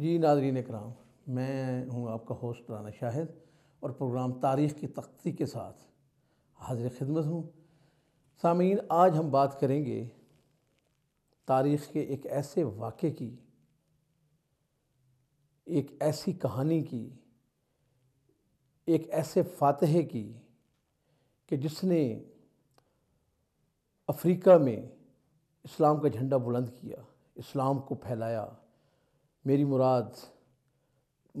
जी नाजरीन कराम मैं हूँ आपका होस्ट राना शाहिद और प्रोग्राम तारीख़ की तख्ती के साथ हाजिर खिदमत हूँ सामीन आज हम बात करेंगे तारीख़ के एक ऐसे वाक़े की एक ऐसी कहानी की एक ऐसे फातहे की कि जिसने अफ्रीका में इस्लाम का झंडा बुलंद किया इस्लाम को फैलाया मेरी मुराद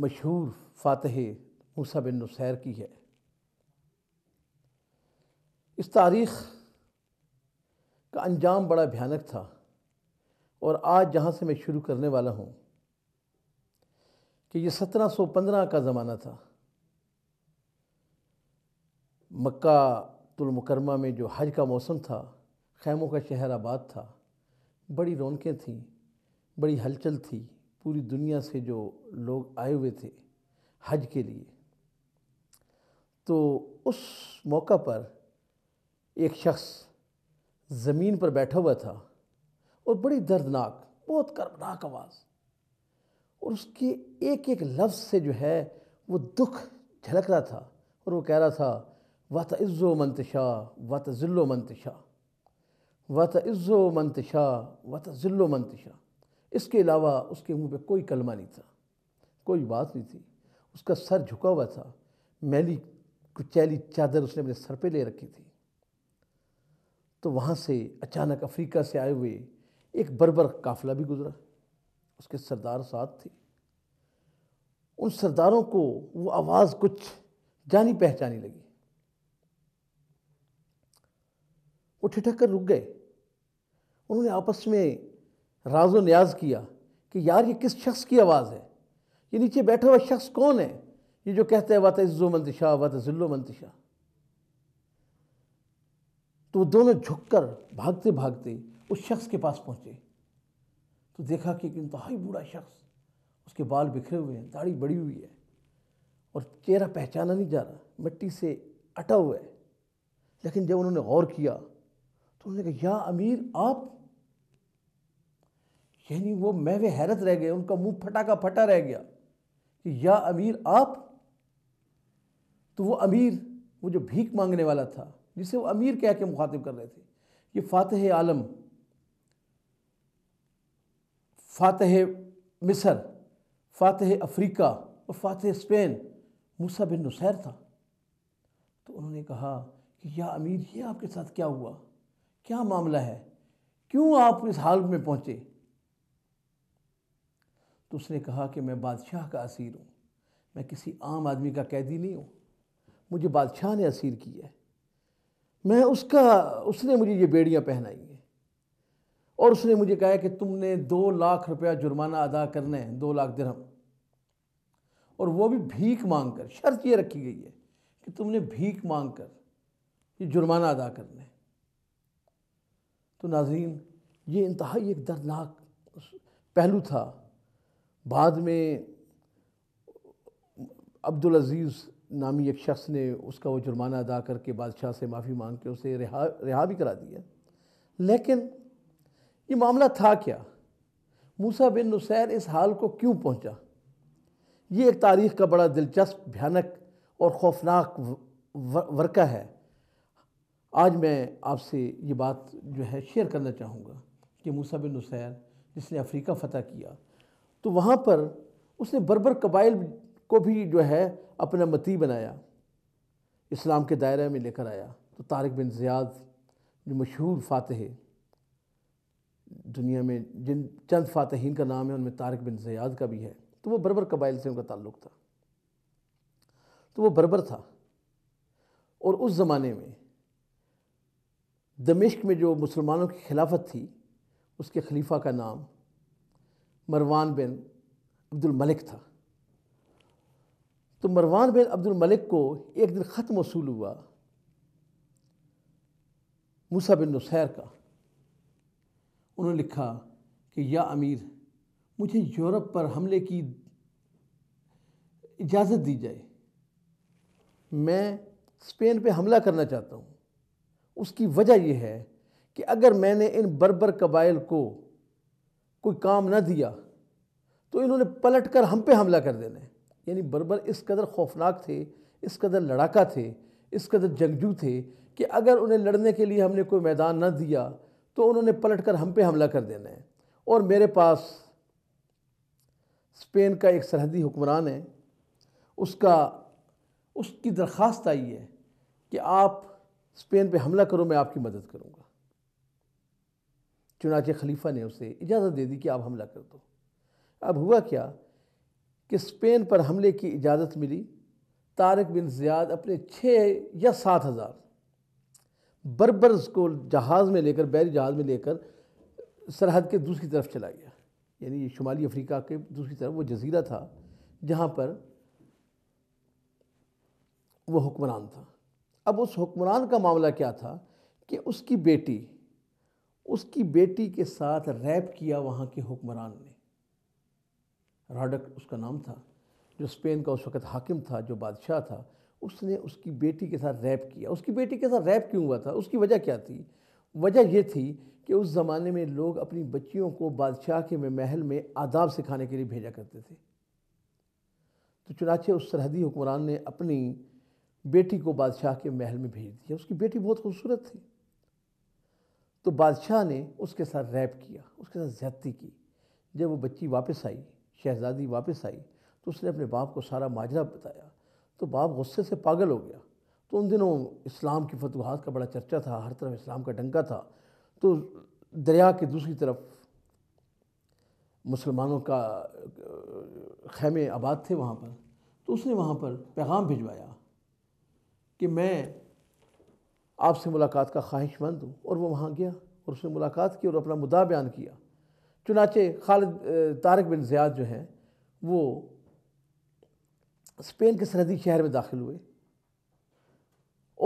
मशहूर फातह मूसा बिन नुसैर की है इस तारीख़ का अंजाम बड़ा भयानक था और आज जहाँ से मैं शुरू करने वाला हूँ कि ये 1715 का ज़माना था मक्का तुलमकरमा में जो हज का मौसम था खैमों का शहर आबाद था बड़ी रौनकें थीं बड़ी हलचल थी पूरी दुनिया से जो लोग आए हुए थे हज के लिए तो उस मौका पर एक शख्स ज़मीन पर बैठा हुआ था और बड़ी दर्दनाक बहुत कर्मनाक आवाज़ और उसके एक एक लफ्ज़ से जो है वो दुख झलक रहा था और वो कह रहा था वत इज़्ज़ो मंतशा वत ज़िल्लो मंतशा वत इज़्ज़ो मंतशा वत ज़िल्लो मंतशा इसके अलावा उसके मुंह पे कोई कलमा नहीं था कोई बात नहीं थी उसका सर झुका हुआ था मैली कुचैली चादर उसने अपने सर पे ले रखी थी तो वहाँ से अचानक अफ्रीका से आए हुए एक बर्बर काफिला भी गुजरा उसके सरदार साथ थे उन सरदारों को वो आवाज़ कुछ जानी पहचानी लगी वो ठिठक कर रुक गए उन्होंने आपस में राजो न्याज किया कि यार ये किस शख्स की आवाज़ है ये नीचे बैठा हुआ शख्स कौन है ये जो कहता है वात इज़्ज़ो मंतशा वात ज़िल्लो मंतशा तो वो दोनों झुक कर भागते भागते उस शख्स के पास पहुँचे तो देखा कि एक इंतहाई बूढ़ा शख्स उसके बाल बिखरे हुए हैं दाढ़ी बड़ी हुई है और चेहरा पहचाना नहीं जा रहा मिट्टी से अटा हुआ है लेकिन जब उन्होंने गौर किया तो उन्होंने कहा या अमीर आप यानी वो मैं वे हैरत रह गए उनका मुंह फटा का फटा रह गया कि या अमीर आप तो वो अमीर वो जो भीख मांगने वाला था जिसे वो अमीर कह के मुखातिब कर रहे थे ये फातह आलम फातह मिसर फातह अफ्रीका और फातह स्पेन मूसा बिन नुसैर था तो उन्होंने कहा कि या अमीर ये आपके साथ क्या हुआ क्या मामला है क्यों आप इस हाल में पहुंचे तो उसने कहा कि मैं बादशाह का असीर हूँ मैं किसी आम आदमी का कैदी नहीं हूँ मुझे बादशाह ने असीर किया है मैं उसका उसने मुझे ये बेड़ियाँ पहनाई हैं और उसने मुझे कहा कि तुमने दो लाख रुपया जुर्माना अदा करना है दो लाख दिरहम और वो भी भीख मांग कर शर्त ये रखी गई है कि तुमने भीख मांग कर ये जुर्माना अदा करना है तो नाजरीन ये इंतहाई एक दर्दनाक पहलू था बाद में अब्दुल अजीज़ नामी एक शख्स ने उसका वो जुर्माना अदा करके बादशाह से माफ़ी मांग के उसे रिहा रिहा भी करा दिया लेकिन ये मामला था क्या मूसा बिन नुसैर इस हाल को क्यों पहुंचा ये एक तारीख़ का बड़ा दिलचस्प भयानक और खौफनाक वर्का है आज मैं आपसे ये बात जो है शेयर करना चाहूँगा कि मूसा बिन नुसैर जिसने अफ्रीका फ़तह किया तो वहाँ पर उसने बरबर कबाइल को भी जो है अपना मती बनाया इस्लाम के दायरे में लेकर आया तो तारक बिन ज़ियाद जो मशहूर फातह दुनिया में जिन चंद फातहन का नाम है उनमें तारक बिन ज़ियाद का भी है तो वो बरबर कबाइल से उनका ताल्लुक़ था तो वो बरबर था और उस ज़माने में दमिश्क में जो मुसलमानों की खिलाफत थी उसके खलीफा का नाम मरवान बिन अब्दुल मलिक था तो मरवान बिन अब्दुल मलिक को एक दिन ख़त मौसूल हुआ मूसा बिन नुसैर का उन्होंने लिखा कि या अमीर मुझे यूरोप पर हमले की इजाज़त दी जाए मैं स्पेन पे हमला करना चाहता हूँ उसकी वजह यह है कि अगर मैंने इन बर्बर कबाइल को कोई काम ना दिया तो इन्होंने पलट कर हम पे हमला कर है यानी बर्बर इस कदर खौफनाक थे इस कदर लड़ाका थे इस कदर जंगजू थे कि अगर उन्हें लड़ने के लिए हमने कोई मैदान ना दिया तो उन्होंने पलट कर हम पे हमला कर देना है और मेरे पास स्पेन का एक सरहदी हुक्मरान है उसका उसकी दरख्वास्त आई है कि आप स्पेन पे हमला करो मैं आपकी मदद करूँगा चुनाचे खलीफा ने उसे इजाज़त दे दी कि आप हमला कर दो अब हुआ क्या कि स्पेन पर हमले की इजाज़त मिली तारक बिन ज़ियाद अपने छः या सात हज़ार बर्बर्स को जहाज़ में लेकर बैरी जहाज़ में लेकर सरहद के दूसरी तरफ चला गया यानी ये शुमाली अफ्रीका के दूसरी तरफ वो जजीरा था जहाँ पर वो हुक्मरान था अब उस हुक्मरान का मामला क्या था कि उसकी बेटी उसकी बेटी के साथ रैप किया वहाँ के हुक्मरान ने राडक उसका नाम था जो स्पेन का उस वक़्त हाकिम था जो बादशाह था उसने उसकी बेटी के साथ रैप किया उसकी बेटी के साथ रैप क्यों हुआ था उसकी वजह क्या थी वजह यह थी कि उस ज़माने में लोग अपनी बच्चियों को बादशाह के महल में आदाब सिखाने के लिए भेजा करते थे तो चुनाचे उस सरहदी हुक्मरान ने अपनी बेटी को बादशाह के महल में भेज दिया उसकी बेटी बहुत खूबसूरत थी तो बादशाह ने उसके साथ रैप किया उसके साथ ज्यादती की जब वो बच्ची वापस आई शहजादी वापस आई तो उसने अपने बाप को सारा माजरा बताया तो बाप गुस्से से पागल हो गया तो उन दिनों इस्लाम की फतवाहत का बड़ा चर्चा था हर तरफ इस्लाम का डंका था तो दरिया के दूसरी तरफ मुसलमानों का खैमे आबाद थे वहाँ पर तो उसने वहाँ पर पैगाम भिजवाया कि मैं आपसे मुलाकात का ख्वाहिशमंद हूँ और वो वहाँ गया और उसने मुलाकात की और अपना मुद्दा बयान किया चुनाचे खालिद तारक बिन ज़ियाद जो हैं वो स्पेन के सरहदी शहर में दाखिल हुए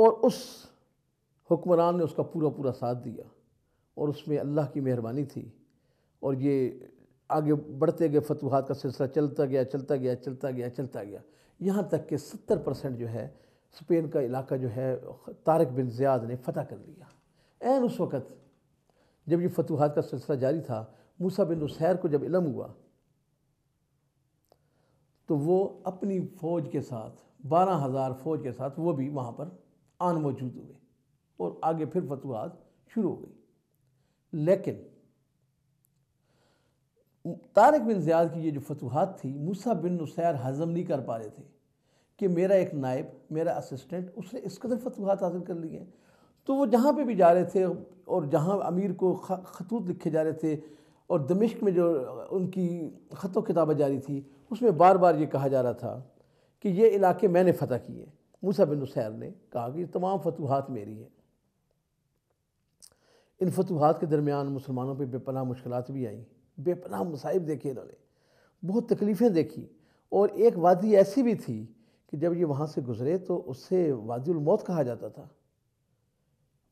और उस हुक्मरान ने उसका पूरा पूरा साथ दिया और उसमें अल्लाह की मेहरबानी थी और ये आगे बढ़ते गए फतवाहत का सिलसिला चलता गया चलता गया चलता गया चलता गया यहाँ तक कि सत्तर परसेंट जो है स्पेन का इलाका जो है तारक बिन ज़ियाद ने फ़तह कर लिया एन उस वक़्त जब ये फतूहत का सिलसिला जारी था मूसा बिन उसैर को जब इलम हुआ तो वो अपनी फ़ौज के साथ बारह हज़ार फ़ौज के साथ वो भी वहाँ पर आन मौजूद हुए और आगे फिर फतूहत शुरू हो गई लेकिन तारक बिन ज़ियाद की ये जो फतूहत थी मूसा बिन उसैर हज़म नहीं कर पा रहे थे कि मेरा एक नायब मेरा असिस्टेंट उसने इस कदर फतूहत हासिल कर लिए हैं तो वो जहाँ पे भी जा रहे थे और जहाँ अमीर को खतूत लिखे जा रहे थे और दमिश्क में जो उनकी ख़तों किताबें जारी थी उसमें बार बार ये कहा जा रहा था कि ये इलाके मैंने फ़तह किए हैं मूसा बिन उसैर ने कहा कि तमाम फतूहत मेरी हैं इन फतूहत के दरमियान मुसलमानों पर बेपना मुश्किल भी आई बेपना मसाइब देखे इन्होंने बहुत तकलीफ़ें देखी और एक वादी ऐसी भी थी कि जब ये वहाँ से गुजरे तो उससे वादिल मौत कहा जाता था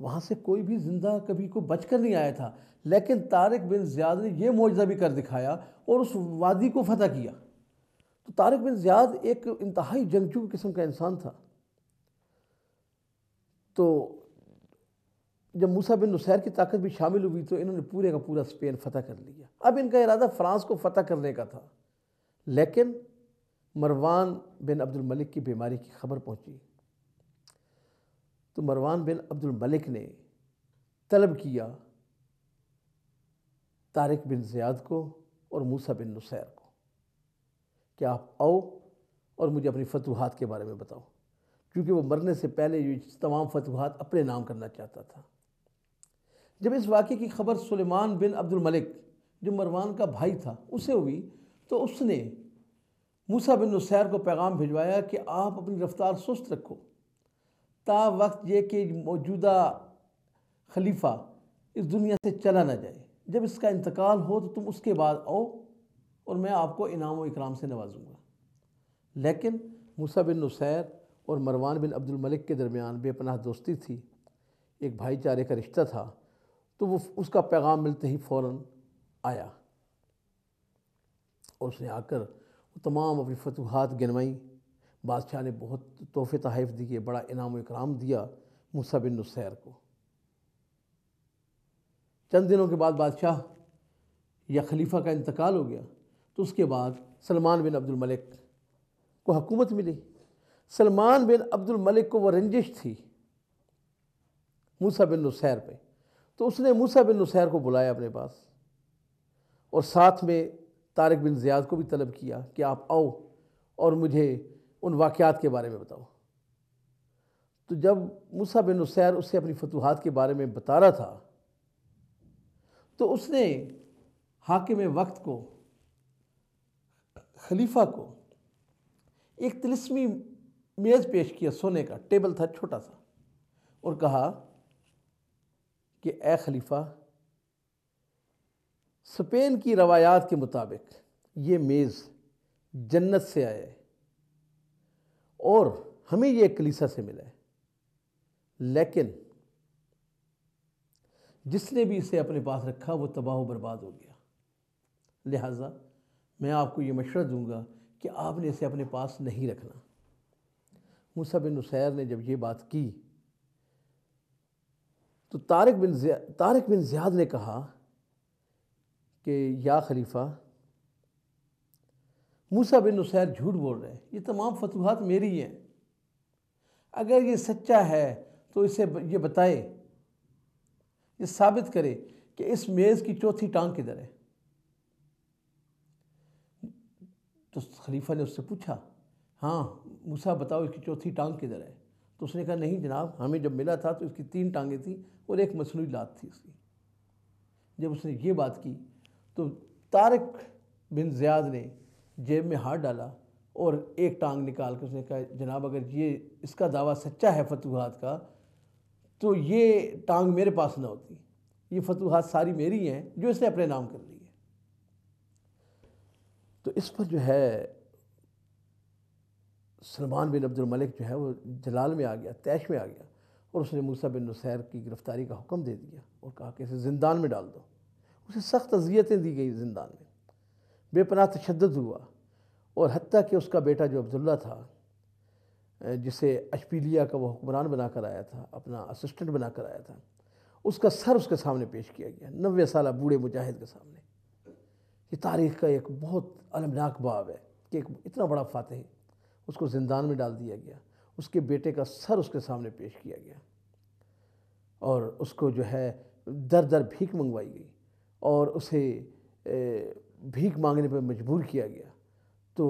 वहाँ से कोई भी ज़िंदा कभी को बच कर नहीं आया था लेकिन तारक बिन ज्याद ने यह मुआजा भी कर दिखाया और उस वादी को फतह किया तो तारक बिन ज्याद एक इंतहाई जंगजू किस्म का इंसान था तो जब मूसा बिन नुसैर की ताकत भी शामिल हुई तो इन्होंने पूरे का पूरा स्पेन फतह कर लिया अब इनका इरादा फ्रांस को फतह करने का था लेकिन मरवान बिन अब्दुल मलिक की बीमारी की खबर पहुंची तो मरवान बिन अब्दुल मलिक ने तलब किया तारिक बिन ज़ियाद को और मूसा बिन नुसैर को कि आप आओ और मुझे अपनी फतूहत के बारे में बताओ क्योंकि वो मरने से पहले ये तमाम फतूहत अपने नाम करना चाहता था जब इस वाक़े की खबर सुलेमान बिन अब्दुल मलिक जो मरवान का भाई था उसे हुई तो उसने मूसा बिन नुसैर को पैगाम भिजवाया कि आप अपनी रफ्तार सुस्त रखो ता वक्त ये कि मौजूदा खलीफा इस दुनिया से चला ना जाए जब इसका इंतकाल हो तो तुम उसके बाद आओ और मैं आपको इनाम व इकराम से नवाजूँगा लेकिन मूसा बिन नुसैर और मरवान बिन अब्दुलमलिक के दरमियान बेपनाह दोस्ती थी एक भाईचारे का रिश्ता था तो वो उसका पैगाम मिलते ही फ़ौर आया और उसने आकर वो तमाम अपनी फतूहत गिनवाईं बादशाह ने बहुत तोहफ़े तहफ़ दिए बड़ा इनाम इकराम दिया मूसा बिन को चंद दिनों के बाद बादशाह या खलीफा का इंतकाल हो गया तो उसके बाद सलमान बिन अब्दुल मलिक को हकूमत मिली सलमान बिन अब्दुल मलिक को वह रंजिश थी मूसा बिन नुसैर पे तो उसने मूसा बिन नुसैर को बुलाया अपने पास और साथ में तारक बिन ज़ियाद को भी तलब किया कि आप आओ और मुझे उन वाक़ात के बारे में बताओ तो जब मूसा बिन उसैर उससे अपनी फतूहत के बारे में बता रहा था तो उसने हाकिम वक्त को खलीफा को एक तिलस्मी मेज़ पेश किया सोने का टेबल था छोटा सा और कहा कि ए खलीफा स्पेन की रवायात के मुताबिक ये मेज़ जन्नत से आया है और हमें ये कलीसा से मिला है लेकिन जिसने भी इसे अपने पास रखा वो तबाह बर्बाद हो गया लिहाजा मैं आपको ये मशवरा दूंगा कि आपने इसे अपने पास नहीं रखना मूसा बिन नुसैर ने जब ये बात की तो Tariq bin Tariq bin Ziyad ने कहा कि या खलीफा मूसा बिन उसैर झूठ बोल रहे हैं ये तमाम फतूहत मेरी हैं अगर ये सच्चा है तो इसे ये बताए ये साबित करे कि इस मेज़ की चौथी टांग किधर है तो खलीफा ने उससे पूछा हाँ मूसा बताओ इसकी चौथी टांग किधर है तो उसने कहा नहीं जनाब हमें जब मिला था तो इसकी तीन टांगें थी और एक मसनू लात थी उसकी जब उसने ये बात की तो तारक बिन ज़ियाद ने जेब में हाथ डाला और एक टांग निकाल कर उसने कहा जनाब अगर ये इसका दावा सच्चा है फतूहत का तो ये टांग मेरे पास ना होती ये फतूहत सारी मेरी हैं जो इसने अपने नाम कर ली है तो इस पर जो है सलमान बिन अब्दुलमलिक जो है वो जलाल में आ गया तैश में आ गया और उसने मूसा बिन नुसैर की गिरफ़्तारी का हुक्म दे दिया और कहा कि इसे ज़िंदान में डाल दो उसे सख्त अजियतें दी गई जिंदा में बेपनाह तशद हुआ और हती कि उसका बेटा जो अब्दुल्ला था जिसे अशपीलिया का वह हुक्मरान बनाकर आया था अपना असिस्टेंट बनाकर आया था उसका सर उसके सामने पेश किया गया नबे साल बूढ़े मुजाहिद के सामने ये तारीख़ का एक बहुत अलमनाक बाब है कि एक इतना बड़ा फातह उसको जिंदान में डाल दिया गया उसके बेटे का सर उसके सामने पेश किया गया और उसको जो है दर दर भीख मंगवाई गई और उसे भीख मांगने पर मजबूर किया गया तो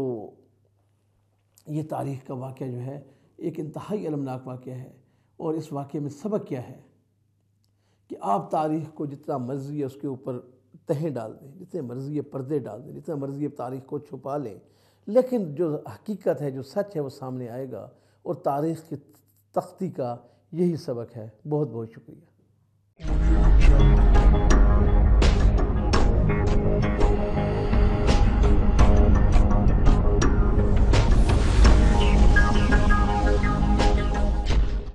ये तारीख़ का वाक़ जो है एक इंतहाई अलमनाक वाक़ है और इस वाक़े में सबक क्या है कि आप तारीख़ को जितना मर्ज़ी है उसके ऊपर तहें डाल दें जितने मर्ज़ी पर्दे डाल दें जितना मर्ज़ी तारीख़ को छुपा लें लेकिन जो हकीकत है जो सच है वो सामने आएगा और तारीख़ की तख्ती का यही सबक है बहुत बहुत शुक्रिया